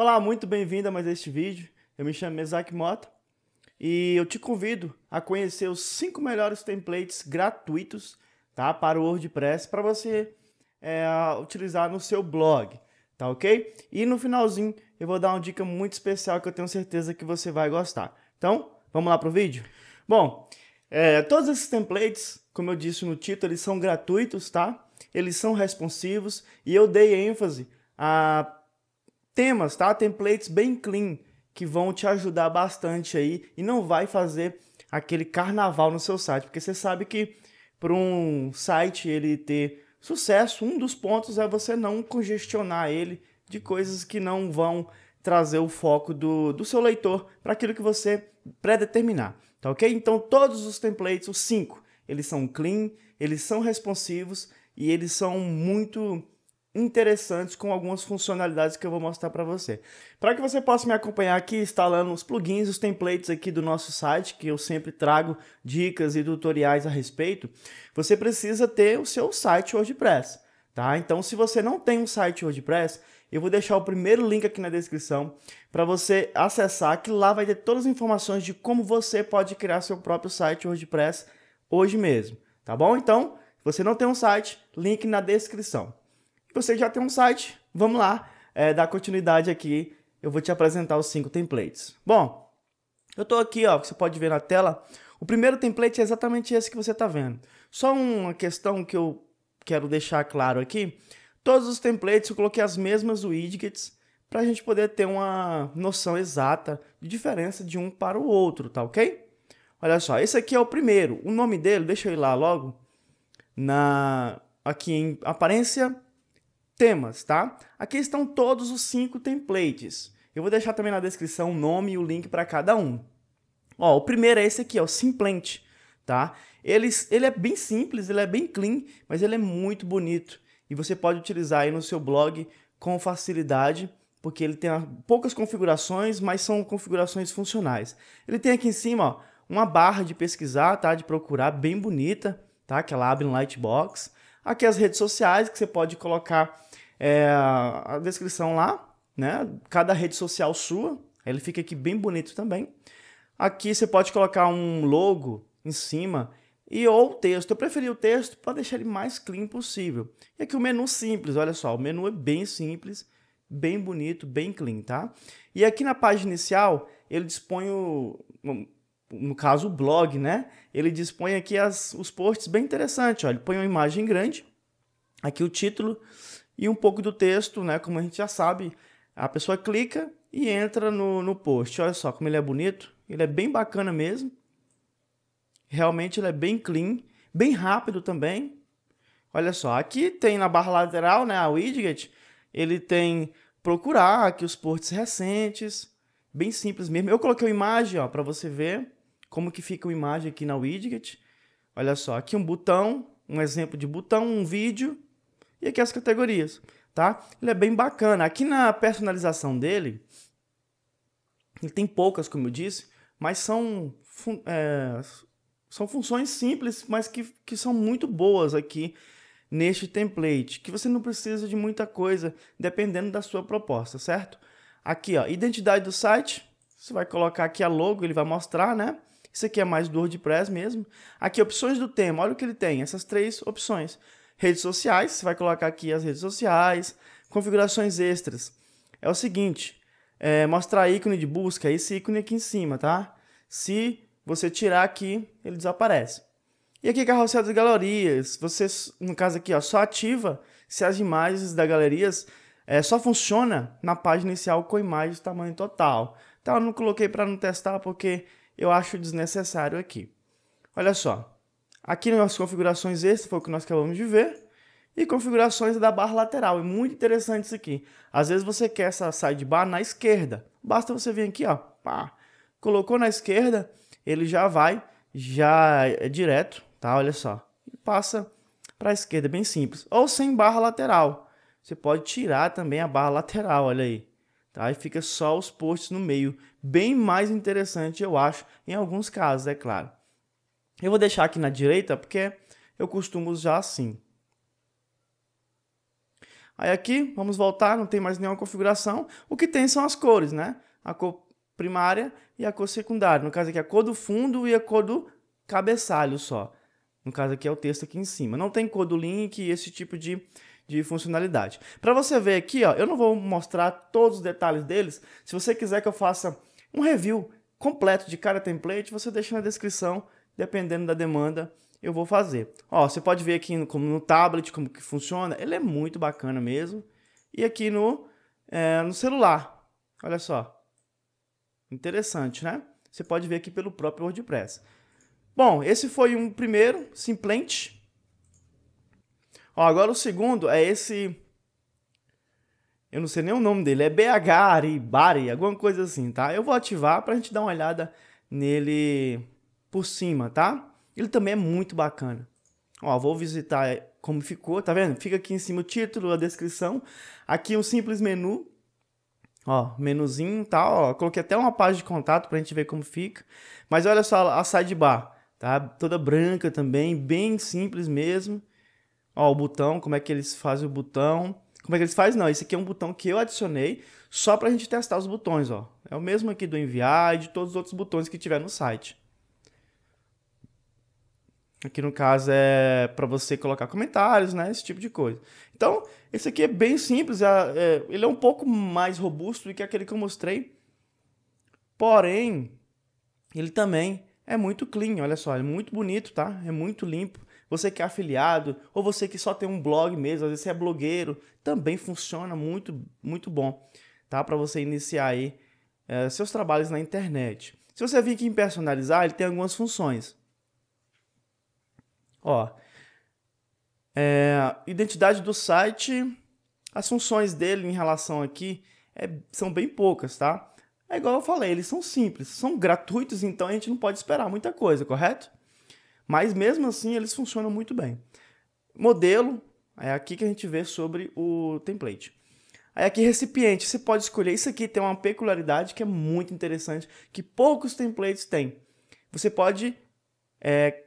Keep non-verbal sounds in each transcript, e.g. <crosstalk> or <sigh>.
Olá, muito bem-vindo a mais este vídeo. Eu me chamo Isaac Mota e eu te convido a conhecer os 5 melhores templates gratuitos tá, para o WordPress para você é, utilizar no seu blog, tá ok? E no finalzinho eu vou dar uma dica muito especial que eu tenho certeza que você vai gostar. Então, vamos lá para o vídeo? Bom, é, todos esses templates, como eu disse no título, eles são gratuitos, tá? Eles são responsivos e eu dei ênfase a temas, tá? Templates bem clean que vão te ajudar bastante aí e não vai fazer aquele carnaval no seu site, porque você sabe que para um site ele ter sucesso, um dos pontos é você não congestionar ele de coisas que não vão trazer o foco do, do seu leitor para aquilo que você pré-determinar, tá ok? Então todos os templates, os cinco, eles são clean, eles são responsivos e eles são muito interessantes com algumas funcionalidades que eu vou mostrar para você. Para que você possa me acompanhar aqui instalando os plugins, os templates aqui do nosso site, que eu sempre trago dicas e tutoriais a respeito, você precisa ter o seu site WordPress, tá? Então, se você não tem um site WordPress, eu vou deixar o primeiro link aqui na descrição para você acessar, que lá vai ter todas as informações de como você pode criar seu próprio site WordPress hoje mesmo, tá bom? Então, se você não tem um site, link na descrição você já tem um site. Vamos lá, é, dar continuidade aqui. Eu vou te apresentar os cinco templates. Bom, eu estou aqui, ó, você pode ver na tela. O primeiro template é exatamente esse que você está vendo. Só uma questão que eu quero deixar claro aqui. Todos os templates eu coloquei as mesmas widgets para a gente poder ter uma noção exata de diferença de um para o outro, tá ok? Olha só, esse aqui é o primeiro. O nome dele, deixa eu ir lá logo, na aqui em aparência temas, tá? Aqui estão todos os cinco templates. Eu vou deixar também na descrição o nome e o link para cada um. Ó, o primeiro é esse aqui, ó, o Simplante, tá? Ele, ele é bem simples, ele é bem clean, mas ele é muito bonito. E você pode utilizar aí no seu blog com facilidade, porque ele tem poucas configurações, mas são configurações funcionais. Ele tem aqui em cima, ó, uma barra de pesquisar, tá? De procurar, bem bonita, tá? Que ela abre no lightbox. Aqui as redes sociais, que você pode colocar é, a descrição lá, né? Cada rede social sua, ele fica aqui bem bonito também. Aqui você pode colocar um logo em cima e ou texto. Eu preferi o texto para deixar ele mais clean possível. E aqui o menu simples, olha só, o menu é bem simples, bem bonito, bem clean, tá? E aqui na página inicial, ele dispõe o no caso o blog, né? Ele dispõe aqui as, os posts bem interessantes, Olha, Ele põe uma imagem grande, aqui o título, e um pouco do texto, né? Como a gente já sabe, a pessoa clica e entra no, no post. Olha só como ele é bonito, ele é bem bacana mesmo. Realmente ele é bem clean, bem rápido também. Olha só, aqui tem na barra lateral, né, a widget, ele tem procurar aqui os posts recentes, bem simples mesmo. Eu coloquei uma imagem, ó, para você ver como que fica a imagem aqui na widget. Olha só, aqui um botão, um exemplo de botão, um vídeo, e aqui as categorias, tá? Ele é bem bacana. Aqui na personalização dele, ele tem poucas, como eu disse, mas são, é, são funções simples, mas que, que são muito boas aqui neste template, que você não precisa de muita coisa, dependendo da sua proposta, certo? Aqui, ó, identidade do site, você vai colocar aqui a logo, ele vai mostrar, né? Isso aqui é mais do WordPress mesmo. Aqui, opções do tema, olha o que ele tem, essas três opções. Redes sociais, você vai colocar aqui as redes sociais, configurações extras. É o seguinte, é, mostrar ícone de busca, esse ícone aqui em cima, tá? Se você tirar aqui, ele desaparece. E aqui carrossel das galerias, você, no caso aqui, ó, só ativa se as imagens das galerias é, só funciona na página inicial com imagens tamanho total. Então eu não coloquei para não testar porque eu acho desnecessário aqui. Olha só, Aqui nas configurações, esse foi o que nós acabamos de ver. E configurações da barra lateral. É muito interessante isso aqui. Às vezes você quer essa sidebar na esquerda. Basta você vir aqui, ó. Pá. Colocou na esquerda, ele já vai, já é direto, tá? Olha só. E passa para a esquerda, bem simples. Ou sem barra lateral. Você pode tirar também a barra lateral, olha aí. Tá? E fica só os posts no meio. Bem mais interessante, eu acho, em alguns casos, é claro. Eu vou deixar aqui na direita porque eu costumo usar assim. Aí aqui, vamos voltar, não tem mais nenhuma configuração. O que tem são as cores, né? A cor primária e a cor secundária. No caso aqui, a cor do fundo e a cor do cabeçalho só. No caso aqui é o texto aqui em cima. Não tem cor do link e esse tipo de, de funcionalidade. Para você ver aqui, ó, eu não vou mostrar todos os detalhes deles. Se você quiser que eu faça um review completo de cada template, você deixa na descrição dependendo da demanda, eu vou fazer. Ó, você pode ver aqui no, como no tablet como que funciona, ele é muito bacana mesmo. E aqui no, é, no celular, olha só. Interessante, né? Você pode ver aqui pelo próprio WordPress. Bom, esse foi um primeiro, Simplente. Ó, agora o segundo é esse... Eu não sei nem o nome dele, é BH Bari, alguma coisa assim, tá? Eu vou ativar para a gente dar uma olhada nele por cima, tá? Ele também é muito bacana. Ó, vou visitar como ficou, tá vendo? Fica aqui em cima o título, a descrição. Aqui um simples menu. Ó, menuzinho, tá? Ó, coloquei até uma página de contato pra gente ver como fica. Mas olha só a sidebar, tá? Toda branca também, bem simples mesmo. Ó, o botão, como é que eles fazem o botão. Como é que eles fazem? Não, esse aqui é um botão que eu adicionei só pra gente testar os botões, ó. É o mesmo aqui do enviar e de todos os outros botões que tiver no site. Aqui no caso é para você colocar comentários, né? Esse tipo de coisa. Então, esse aqui é bem simples, é, é, ele é um pouco mais robusto do que aquele que eu mostrei. Porém, ele também é muito clean, olha só, é muito bonito, tá? É muito limpo. Você que é afiliado ou você que só tem um blog mesmo, às vezes você é blogueiro, também funciona muito, muito bom, tá? Para você iniciar aí é, seus trabalhos na internet. Se você vir aqui em personalizar, ele tem algumas funções. Ó, é, identidade do site, as funções dele em relação aqui é, são bem poucas, tá? É igual eu falei, eles são simples, são gratuitos, então a gente não pode esperar muita coisa, correto? Mas mesmo assim eles funcionam muito bem. Modelo, é aqui que a gente vê sobre o template. Aí aqui recipiente, você pode escolher. Isso aqui tem uma peculiaridade que é muito interessante, que poucos templates têm. Você pode é,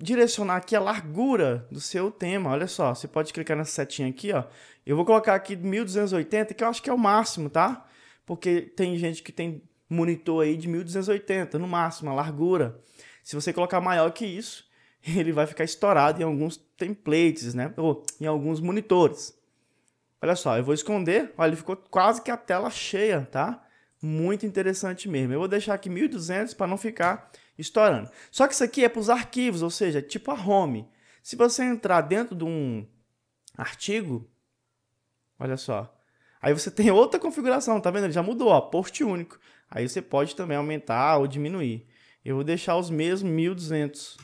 direcionar aqui a largura do seu tema. Olha só, você pode clicar nessa setinha aqui, ó. Eu vou colocar aqui 1280, que eu acho que é o máximo, tá? Porque tem gente que tem monitor aí de 1280, no máximo, a largura. Se você colocar maior que isso, <laughs> ele vai ficar estourado em alguns templates, né? Ou em alguns monitores. Olha só, eu vou esconder. Olha, ele ficou quase que a tela cheia, tá? Muito interessante mesmo. Eu vou deixar aqui 1200 para não ficar estourando. Só que isso aqui é para os arquivos, ou seja, tipo a home. Se você entrar dentro de um artigo, olha só, aí você tem <laughs> outra configuração, tá vendo? Ele já mudou, ó, post único. Aí você pode também aumentar ou diminuir. Eu vou deixar os mesmos 1200,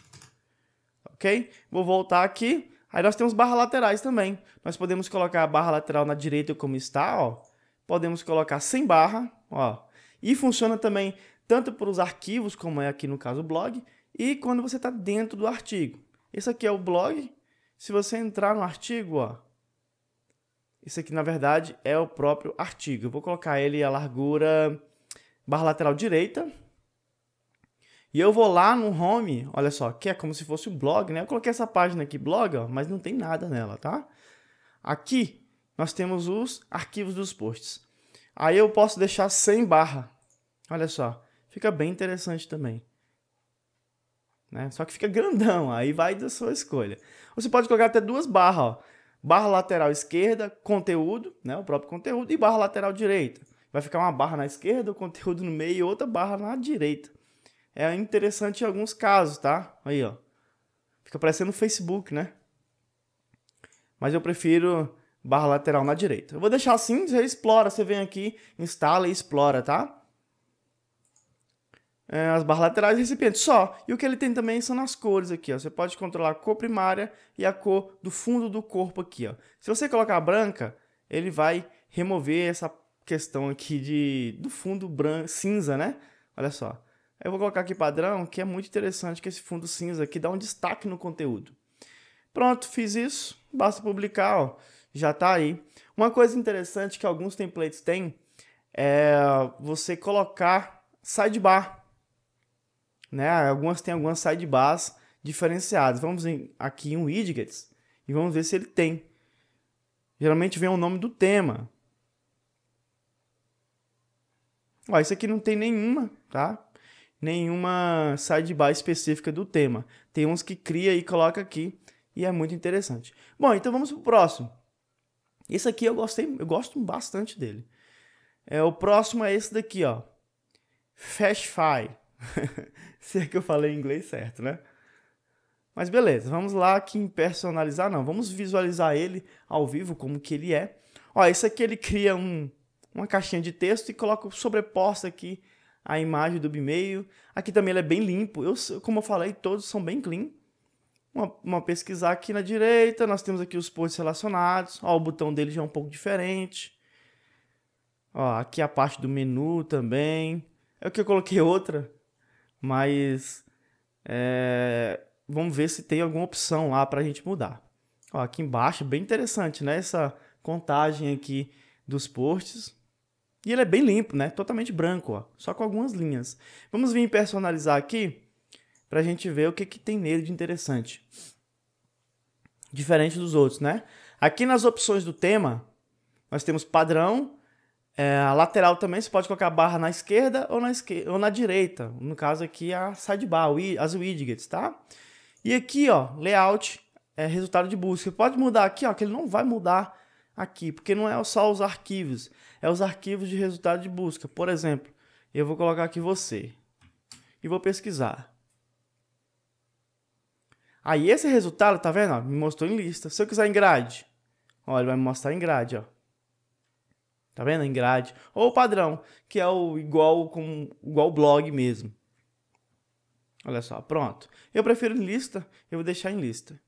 ok? Vou voltar aqui. Aí nós temos barras laterais também. Nós podemos colocar a barra lateral na direita como está, ó. Podemos colocar sem barra, ó. E funciona também tanto para os arquivos, como é aqui no caso o blog, e quando você está dentro do artigo. Esse aqui é o blog. Se você entrar no artigo, ó, esse aqui na verdade é o próprio artigo. Eu vou colocar ele a largura barra lateral direita. E eu vou lá no home, olha só, que é como se fosse o um blog, né? Eu coloquei essa página aqui, blog, ó, mas não tem nada nela, tá? Aqui nós temos os arquivos dos posts. Aí eu posso deixar sem barra. Olha só, fica bem interessante também. Né? Só que fica grandão, <laughs> aí vai da sua escolha. Você pode colocar até duas barras, ó. Barra lateral esquerda, conteúdo, né? o próprio conteúdo, e barra lateral direita. Vai ficar uma barra na esquerda, o conteúdo no meio e outra barra na direita. É interessante em alguns casos, tá? Aí, ó. Fica parecendo o Facebook, né? Mas eu prefiro barra lateral na direita. Eu vou deixar assim, você explora, você vem aqui, instala e explora, tá? É, as barras laterais e recipiente, só. E o que ele tem também são nas cores aqui, ó. Você pode controlar a cor primária e a cor do fundo do corpo aqui, ó. Se você colocar branca, ele vai remover essa questão aqui de, do fundo branco, cinza, né? Olha só. Eu vou colocar aqui padrão, que é muito interessante, que esse fundo cinza aqui dá um destaque no conteúdo. Pronto, fiz isso. Basta publicar, ó já está aí. Uma coisa interessante que alguns templates têm é você colocar sidebar, né? Algumas têm algumas sidebars diferenciadas. Vamos em, aqui em widgets e vamos ver se ele tem. Geralmente vem o nome do tema. Ó, isso aqui não tem nenhuma, tá? Nenhuma sidebar específica do tema. Tem uns que cria e coloca aqui e é muito interessante. Bom, então vamos pro próximo. Esse aqui eu gostei, eu gosto bastante dele. É, o próximo é esse daqui, ó. Fashify. <laughs> Se é que eu falei em inglês certo, né? Mas beleza, vamos lá aqui em personalizar, não. Vamos visualizar ele ao vivo como que ele é. Ó, esse aqui ele cria um, uma caixinha de texto e coloca sobreposta aqui a imagem do Bimeio. Aqui também ele é bem limpo. Eu, como eu falei, todos são bem clean uma, uma pesquisar aqui na direita, nós temos aqui os posts relacionados. Ó, o botão dele já é um pouco diferente. Ó, aqui a parte do menu também. É o que eu coloquei outra, mas é, vamos ver se tem alguma opção lá para a gente mudar. Ó, aqui embaixo, bem interessante, né? Essa contagem aqui dos posts. E ele é bem limpo, né? Totalmente branco, ó, só com algumas linhas. Vamos vir personalizar aqui para a gente ver o que, que tem nele de interessante. Diferente dos outros, né? Aqui nas opções do tema, nós temos padrão, é, a lateral também, você pode colocar a barra na esquerda ou na, esquerda, ou na direita. No caso aqui, a sidebar, as widgets, tá? E aqui, ó, layout, é, resultado de busca. Pode mudar aqui, ó, que ele não vai mudar aqui, porque não é só os arquivos, é os arquivos de resultado de busca. Por exemplo, eu vou colocar aqui você e vou pesquisar. Aí esse resultado, tá vendo? Ó, me mostrou em lista. Se eu quiser em grade, ó, ele vai me mostrar em grade, ó. Tá vendo? Em grade. Ou padrão, que é o igual com igual blog mesmo. Olha só, pronto. Eu prefiro em lista, eu vou deixar em lista.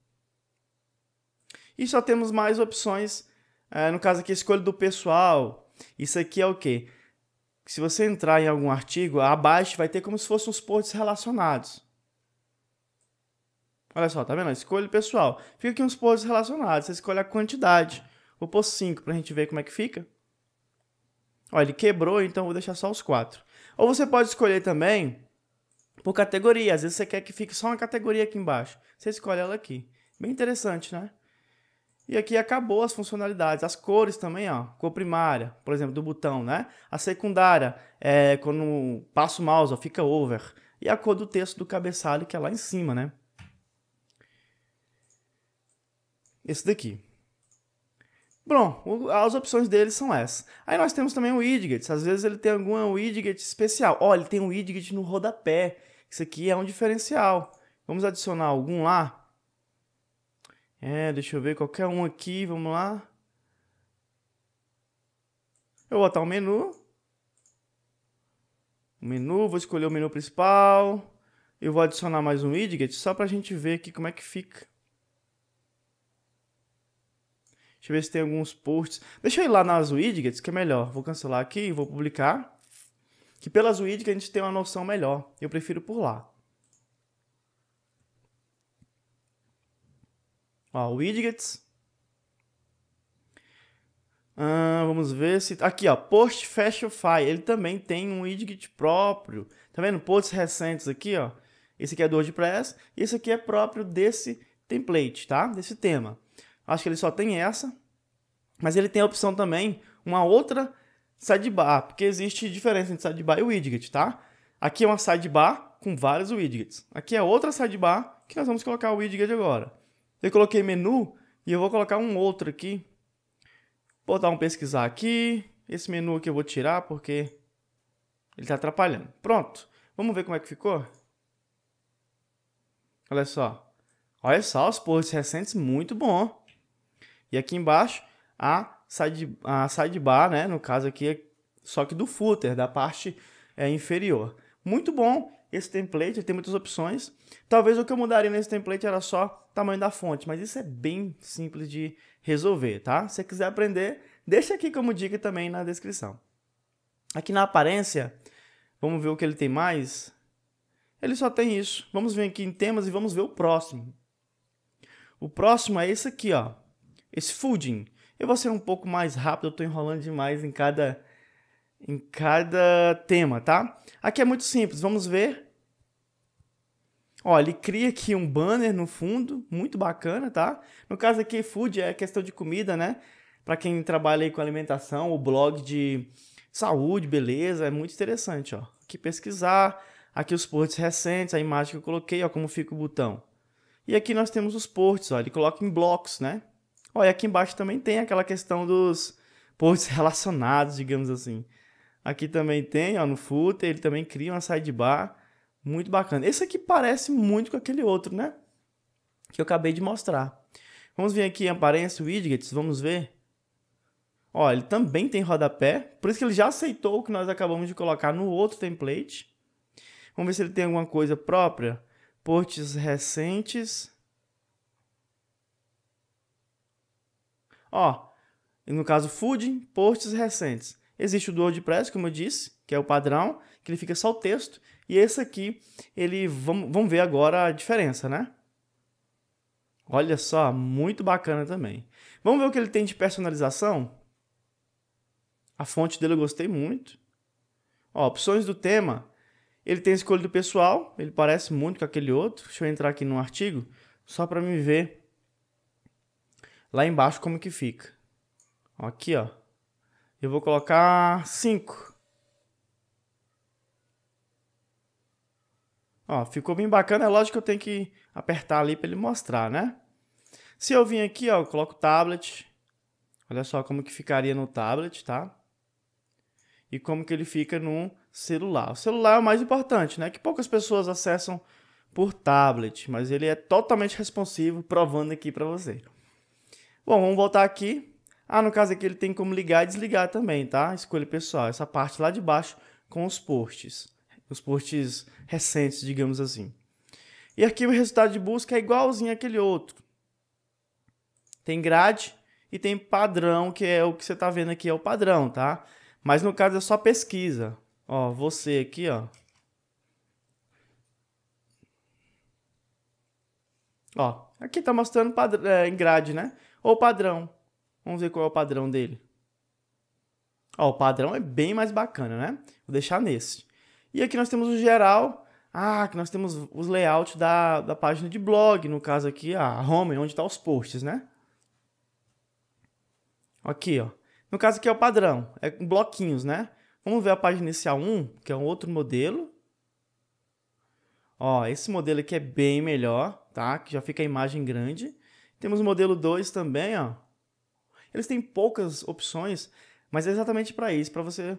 E só temos mais opções. É, no caso aqui, escolha do pessoal. Isso aqui é o quê? Se você entrar em algum artigo, abaixo vai ter como se fossem os posts relacionados. Olha só, tá vendo? Escolha pessoal. Fica aqui uns posts relacionados. Você escolhe a quantidade. Vou pôr 5 pra gente ver como é que fica. Ó, ele quebrou, então vou deixar só os 4. Ou você pode escolher também por categoria. Às vezes você quer que fique só uma categoria aqui embaixo. Você escolhe ela aqui. Bem interessante, né? E aqui acabou as funcionalidades. As cores também, ó. Cor primária, por exemplo, do botão, né? A secundária, é, quando passo o mouse, ó, fica over. E a cor do texto do cabeçalho, que é lá em cima, né? esse daqui. Bom, as opções dele são essas. Aí nós temos também o widget. Às vezes ele tem alguma widget especial. Olha, ele tem um widget no rodapé. Isso aqui é um diferencial. Vamos adicionar algum lá. É, deixa eu ver qualquer um aqui. Vamos lá. Eu vou botar o um menu. O menu, vou escolher o menu principal. Eu vou adicionar mais um widget só para a gente ver aqui como é que fica. Deixa eu ver se tem alguns posts. Deixa eu ir lá nas widgets, que é melhor. Vou cancelar aqui e vou publicar. Que pelas widgets a gente tem uma noção melhor. Eu prefiro por lá. Ó, widgets. Ah, vamos ver se... Tá aqui, ó, Post Fashionify. Ele também tem um widget próprio. Tá vendo? Posts recentes aqui, ó. Esse aqui é do WordPress. E esse aqui é próprio desse template, tá? Desse tema. Acho que ele só tem essa. Mas ele tem a opção também, uma outra sidebar, porque existe diferença entre sidebar e widget, tá? Aqui é uma sidebar com vários widgets. Aqui é outra sidebar que nós vamos colocar o widget agora. Eu coloquei menu e eu vou colocar um outro aqui. Vou dar um pesquisar aqui. Esse menu aqui eu vou tirar porque ele está atrapalhando. Pronto. Vamos ver como é que ficou? Olha só. Olha só os posts recentes, muito bom. E aqui embaixo a, side, a sidebar, né? no caso aqui, é só que do footer, da parte é, inferior. Muito bom esse template, ele tem muitas opções. Talvez o que eu mudaria nesse template era só o tamanho da fonte, mas isso é bem simples de resolver, tá? Se você quiser aprender, deixa aqui como dica também na descrição. Aqui na aparência, vamos ver o que ele tem mais. Ele só tem isso. Vamos vir aqui em temas e vamos ver o próximo. O próximo é esse aqui, ó esse fooding. Eu vou ser um pouco mais rápido, eu tô enrolando demais em cada em cada tema, tá? Aqui é muito simples, vamos ver. Ó, ele cria aqui um banner no fundo, muito bacana, tá? No caso aqui, food é questão de comida, né? Para quem trabalha aí com alimentação, o blog de saúde, beleza, é muito interessante, ó. Aqui pesquisar, aqui os posts recentes, a imagem que eu coloquei, ó, como fica o botão. E aqui nós temos os posts, ó, ele coloca em blocos, né? Olha, aqui embaixo também tem aquela questão dos posts <laughs> relacionados, digamos assim. Aqui também tem, ó, no footer, ele também cria uma sidebar muito bacana. Esse aqui parece muito com aquele outro, né? Que eu acabei de mostrar. Vamos vir aqui em aparência, widgets, vamos ver. Ó, ele também tem rodapé, por isso que ele já aceitou o que nós acabamos de colocar no outro template. Vamos ver se ele tem alguma coisa própria. Ports recentes. Ó, no caso food, posts recentes. Existe o do WordPress, como eu disse, que é o padrão, que ele fica só o texto. E esse aqui, ele vamos, vamos ver agora a diferença, né? Olha só, muito bacana também. Vamos ver o que ele tem de personalização? A fonte dele eu gostei muito. Ó, opções do tema. Ele tem escolha do pessoal, ele parece muito com aquele outro. Deixa eu entrar aqui no artigo, só para me ver Lá embaixo como que fica? Aqui, ó. Eu vou colocar 5. Ó, ficou bem bacana. É lógico que eu tenho que apertar ali para ele mostrar, né? Se eu vim aqui, ó, eu coloco o tablet. Olha só como que ficaria no tablet, tá? E como que ele fica no celular. O celular é o mais importante, né? Que poucas pessoas acessam por tablet, mas ele é totalmente responsivo, provando aqui para você. Bom, vamos voltar aqui. Ah, no caso aqui ele tem como ligar e desligar também, tá? Escolha pessoal, essa parte lá de baixo com os posts. Os posts recentes, digamos assim. E aqui o resultado de busca é igualzinho aquele outro. Tem grade e tem padrão, que é o que você está vendo aqui, é o padrão, tá? Mas no caso é só pesquisa. Ó, você aqui, ó. Ó, aqui está mostrando padr... é, em grade, né? Ou padrão. Vamos ver qual é o padrão dele. Ó, o padrão é bem mais bacana, né? Vou deixar nesse. E aqui nós temos o geral. Ah, que nós temos os layouts da, da página de blog, no caso aqui, a home, onde estão tá os posts, né? Aqui, ó. No caso aqui é o padrão, é com bloquinhos, né? Vamos ver a página inicial 1, que é um outro modelo. Ó, esse modelo aqui é bem melhor, tá? Que já fica a imagem grande. Temos o modelo 2 também, ó. Eles têm poucas opções, mas é exatamente para isso, para você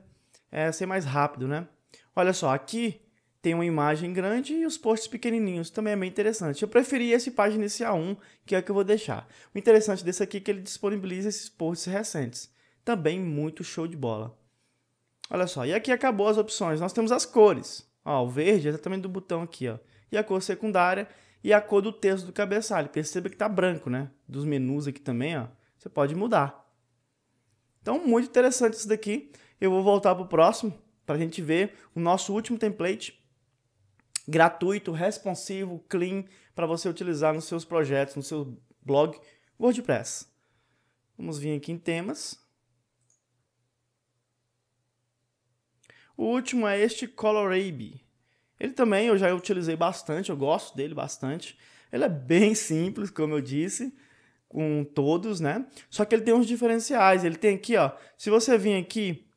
é, ser mais rápido, né? Olha só, aqui tem uma imagem grande e os posts pequenininhos, também é bem interessante. Eu preferi esse página inicial 1, que é o que eu vou deixar. O interessante desse aqui é que ele disponibiliza esses posts recentes. Também muito show de bola. Olha só, e aqui acabou as opções. Nós temos as cores. Ó, o verde é exatamente do botão aqui, ó. E a cor secundária e a cor do texto do cabeçalho. Perceba que está branco, né? Dos menus aqui também, ó, você pode mudar. Então, muito interessante isso daqui. Eu vou voltar para o próximo para a gente ver o nosso último template gratuito, responsivo, clean, para você utilizar nos seus projetos, no seu blog WordPress. Vamos vir aqui em temas. O último é este Colorabe. Ele também eu já utilizei bastante, eu gosto dele bastante. Ele é bem <laughs> simples, como eu disse, com todos, né? Só que ele tem uns diferenciais. Ele tem aqui, ó. Se você vir aqui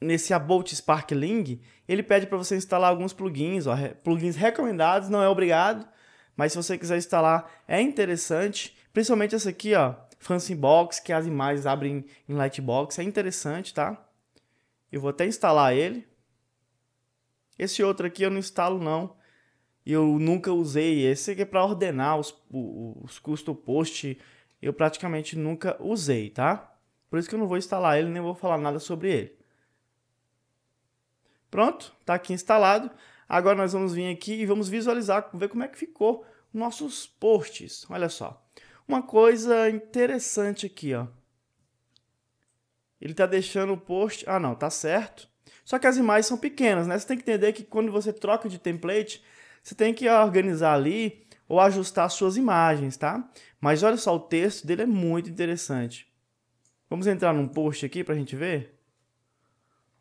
nesse About Sparkling, ele pede para você instalar alguns plugins, ó, plugins recomendados, não é obrigado, mas se você quiser instalar é interessante, principalmente essa aqui, ó, Fancy Box, que as imagens abrem em Lightbox, é interessante, tá? Eu vou até instalar ele. Esse outro aqui eu não instalo não. e Eu nunca usei. Esse aqui é para ordenar os, os custom post. Eu praticamente nunca usei, tá? Por isso que eu não vou instalar ele, nem vou falar nada sobre ele. Pronto, tá aqui instalado. Agora nós vamos vir aqui e vamos visualizar, ver como é que ficou nossos posts. Olha só. Uma coisa interessante aqui, ó. Ele tá deixando o post... Ah, não, tá certo. Só que as imagens são pequenas, né? Você tem que entender que quando você troca de template, você tem que organizar ali ou ajustar suas imagens, tá? Mas olha só, o texto dele é muito interessante. Vamos entrar num post aqui para a gente ver?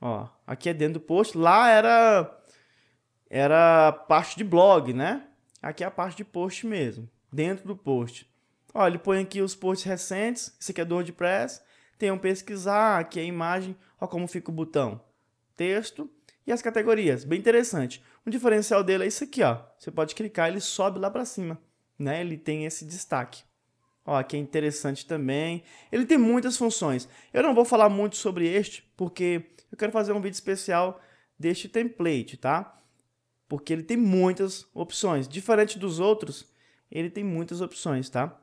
Ó, aqui é dentro do post. Lá era era parte de blog, né? Aqui é a parte de post mesmo, dentro do post. Ó, ele põe aqui os posts recentes, esse aqui é do WordPress. Tem um pesquisar, aqui é a imagem, ó como fica o botão texto e as categorias. Bem interessante. Um diferencial dele é isso aqui, ó. Você pode clicar, ele sobe lá para cima, né? Ele tem esse destaque. Ó, que é interessante também. Ele tem muitas funções. Eu não vou falar muito sobre este, porque eu quero fazer um vídeo especial deste template, tá? Porque ele tem muitas opções. Diferente dos outros, ele tem muitas opções, tá?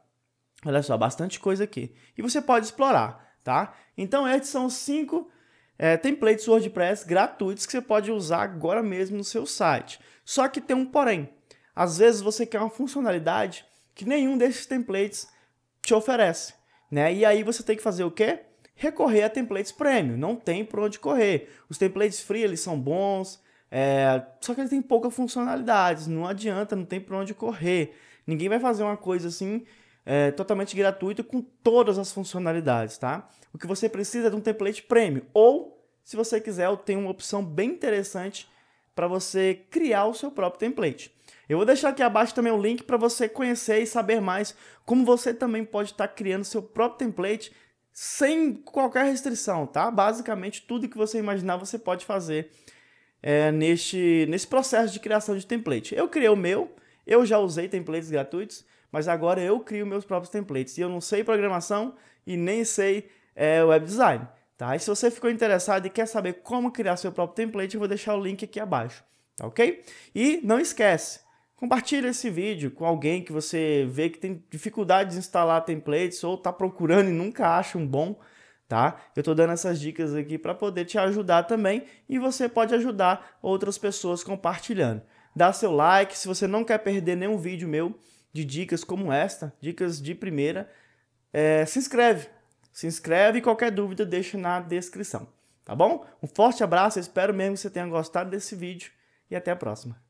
Olha só, bastante coisa aqui. E você pode explorar, tá? Então, estes são cinco é, templates WordPress gratuitos que você pode usar agora mesmo no seu site. Só que tem um porém. Às vezes você quer uma funcionalidade que nenhum desses templates te oferece, né? E aí você tem que fazer o quê? Recorrer a templates premium. Não tem por onde correr. Os templates free eles são bons, é... só que eles têm pouca funcionalidade. Não adianta, não tem por onde correr. Ninguém vai fazer uma coisa assim é, totalmente gratuito com todas as funcionalidades, tá? O que você precisa é de um template premium. Ou, se você quiser, eu tenho uma opção bem interessante para você criar o seu próprio template. Eu vou deixar aqui abaixo também o link para você conhecer e saber mais como você também pode estar tá criando seu próprio template sem qualquer restrição, tá? Basicamente, tudo que você imaginar você pode fazer é, neste, nesse processo de criação de template. Eu criei o meu, eu já usei templates gratuitos, mas agora eu crio meus próprios templates. E eu não sei programação e nem sei é, web design. Tá? E se você ficou interessado e quer saber como criar seu próprio template, eu vou deixar o link aqui abaixo. Tá ok? E não esquece, compartilha esse vídeo com alguém que você vê que tem dificuldade de instalar templates ou está procurando e nunca acha um bom tá? Eu estou dando essas dicas aqui para poder te ajudar também e você pode ajudar outras pessoas compartilhando. Dá seu like, se você não quer perder nenhum vídeo meu, de dicas como esta, dicas de primeira, é, se inscreve. Se inscreve e qualquer dúvida deixa na descrição, tá bom? Um forte abraço, espero mesmo que você tenha gostado desse vídeo e até a próxima.